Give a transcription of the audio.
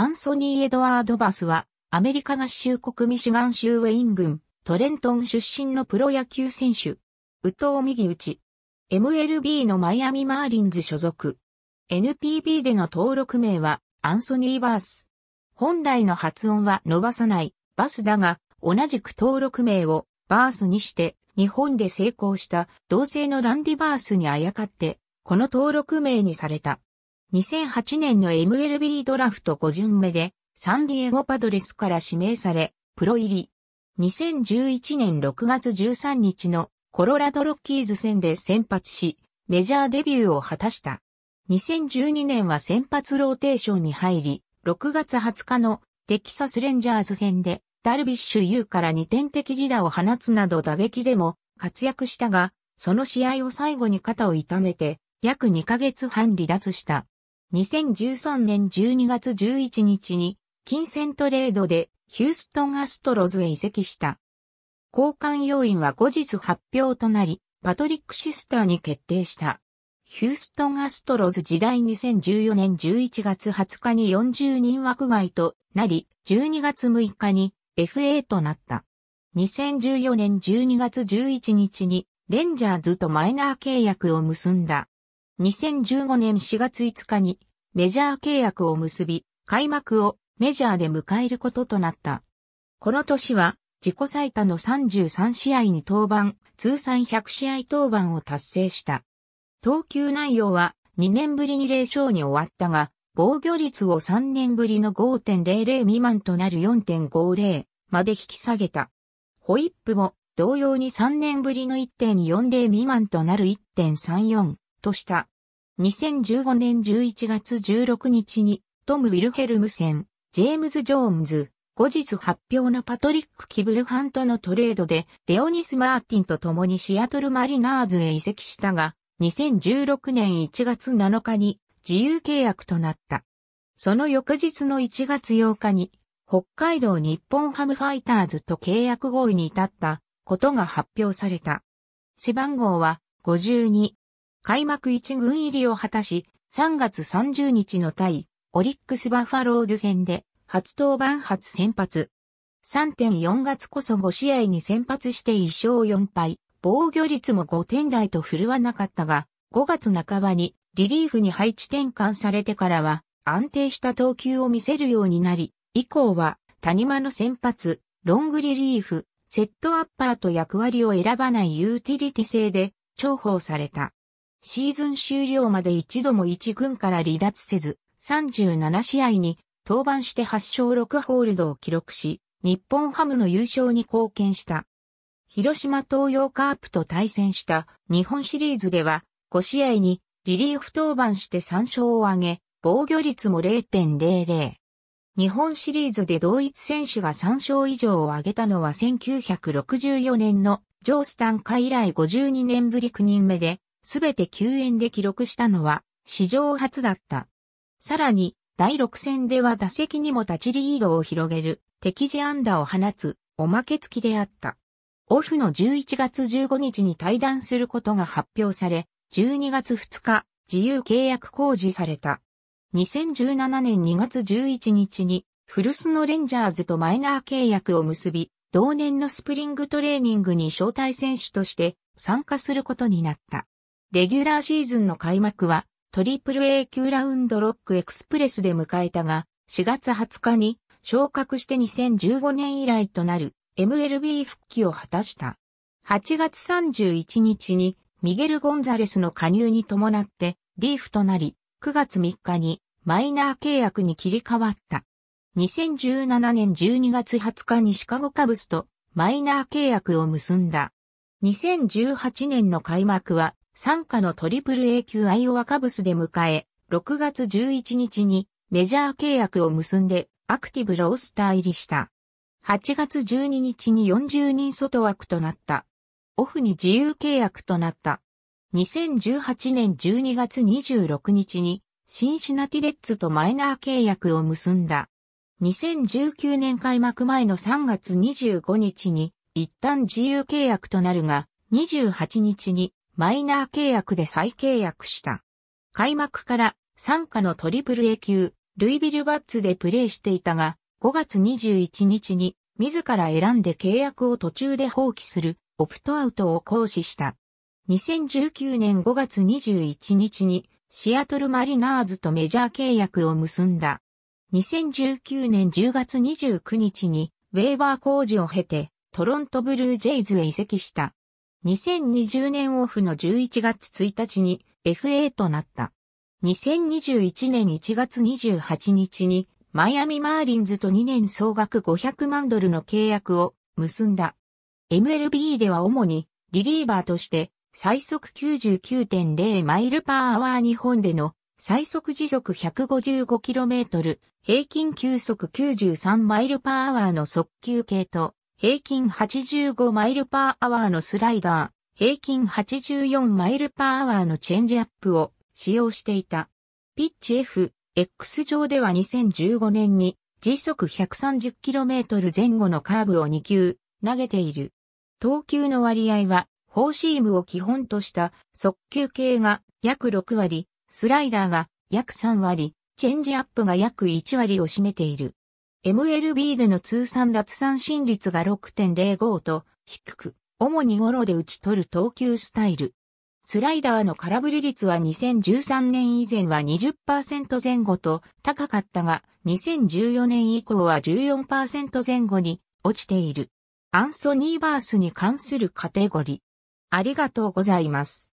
アンソニー・エドワード・バスは、アメリカ合衆国ミシガン州ウェイン郡、トレントン出身のプロ野球選手。宇藤右打ち。MLB のマイアミ・マーリンズ所属。NPB での登録名は、アンソニー・バース。本来の発音は伸ばさない、バスだが、同じく登録名を、バースにして、日本で成功した、同性のランディ・バースにあやかって、この登録名にされた。2008年の MLB ドラフト5巡目で、サンディエゴパドレスから指名され、プロ入り。2011年6月13日のコロラドロッキーズ戦で先発し、メジャーデビューを果たした。2012年は先発ローテーションに入り、6月20日のテキサスレンジャーズ戦でダルビッシュ優から2点的自打を放つなど打撃でも活躍したが、その試合を最後に肩を痛めて約2ヶ月半離脱した。2013年12月11日に金銭トレードでヒューストンアストロズへ移籍した。交換要員は後日発表となり、パトリック・シスターに決定した。ヒューストンアストロズ時代2014年11月20日に40人枠外となり、12月6日に FA となった。2014年12月11日にレンジャーズとマイナー契約を結んだ。2015年4月5日にメジャー契約を結び、開幕をメジャーで迎えることとなった。この年は自己最多の33試合に登板、通算100試合登板を達成した。投球内容は2年ぶりに0勝に終わったが、防御率を3年ぶりの5.00未満となる4.50まで引き下げた。ホイップも同様に3年ぶりの1.40未満となる1.34とした。2015年11月16日に、トム・ウィルヘルムセン、ジェームズ・ジョーンズ、後日発表のパトリック・キブルハントのトレードで、レオニス・マーティンと共にシアトル・マリナーズへ移籍したが、2016年1月7日に自由契約となった。その翌日の1月8日に、北海道日本ハムファイターズと契約合意に至ったことが発表された。背番号は52。開幕一軍入りを果たし、3月30日の対、オリックスバファローズ戦で、初登板初先発。3.4月こそ5試合に先発して1勝4敗、防御率も5点台と振るわなかったが、5月半ばにリリーフに配置転換されてからは、安定した投球を見せるようになり、以降は、谷間の先発、ロングリリーフ、セットアッパーと役割を選ばないユーティリティ性で重宝された。シーズン終了まで一度も一軍から離脱せず、37試合に登板して8勝6ホールドを記録し、日本ハムの優勝に貢献した。広島東洋カープと対戦した日本シリーズでは5試合にリリーフ登板して3勝を挙げ、防御率も0.00。日本シリーズで同一選手が3勝以上を挙げたのは1964年のジョースタン以来52年ぶり9人目で、すべて9円で記録したのは史上初だった。さらに、第6戦では打席にも立ちリードを広げる敵地安打を放つおまけ付きであった。オフの11月15日に対談することが発表され、12月2日、自由契約公示された。2017年2月11日に、フルスのレンジャーズとマイナー契約を結び、同年のスプリングトレーニングに招待選手として参加することになった。レギュラーシーズンの開幕は、トリプル A 級ラウンドロックエクスプレスで迎えたが、4月20日に昇格して2015年以来となる MLB 復帰を果たした。8月31日にミゲル・ゴンザレスの加入に伴ってリーフとなり、9月3日にマイナー契約に切り替わった。2017年12月20日にシカゴカブスとマイナー契約を結んだ。2018年の開幕は参加の AAA 級アイオワカブスで迎え、6月11日にメジャー契約を結んでアクティブロースター入りした。8月12日に40人外枠となった。オフに自由契約となった。2018年12月26日にシンシナティレッツとマイナー契約を結んだ。2019年開幕前の3月25日に一旦自由契約となるが、28日にマイナー契約で再契約した。開幕から参加のトリプル A 級、ルイビルバッツでプレーしていたが、5月21日に自ら選んで契約を途中で放棄するオプトアウトを行使した。2019年5月21日にシアトルマリナーズとメジャー契約を結んだ。2019年10月29日にウェーバー工事を経てトロントブルージェイズへ移籍した。2020年オフの11月1日に FA となった。2021年1月28日にマイアミマーリンズと2年総額500万ドルの契約を結んだ。MLB では主にリリーバーとして最速99.0マイルパーアワー日本での最速時速 155km 平均球速93マイルパーアワーの速球系と平均85マイルパーアワーのスライダー、平均84マイルパーアワーのチェンジアップを使用していた。ピッチ F、X 上では2015年に時速 130km 前後のカーブを2球投げている。投球の割合は、フォーシームを基本とした速球系が約6割、スライダーが約3割、チェンジアップが約1割を占めている。MLB での通算奪三振率が6.05と低く、主にゴロで打ち取る投球スタイル。スライダーの空振り率は2013年以前は20%前後と高かったが、2014年以降は14%前後に落ちている。アンソニー・バースに関するカテゴリー。ありがとうございます。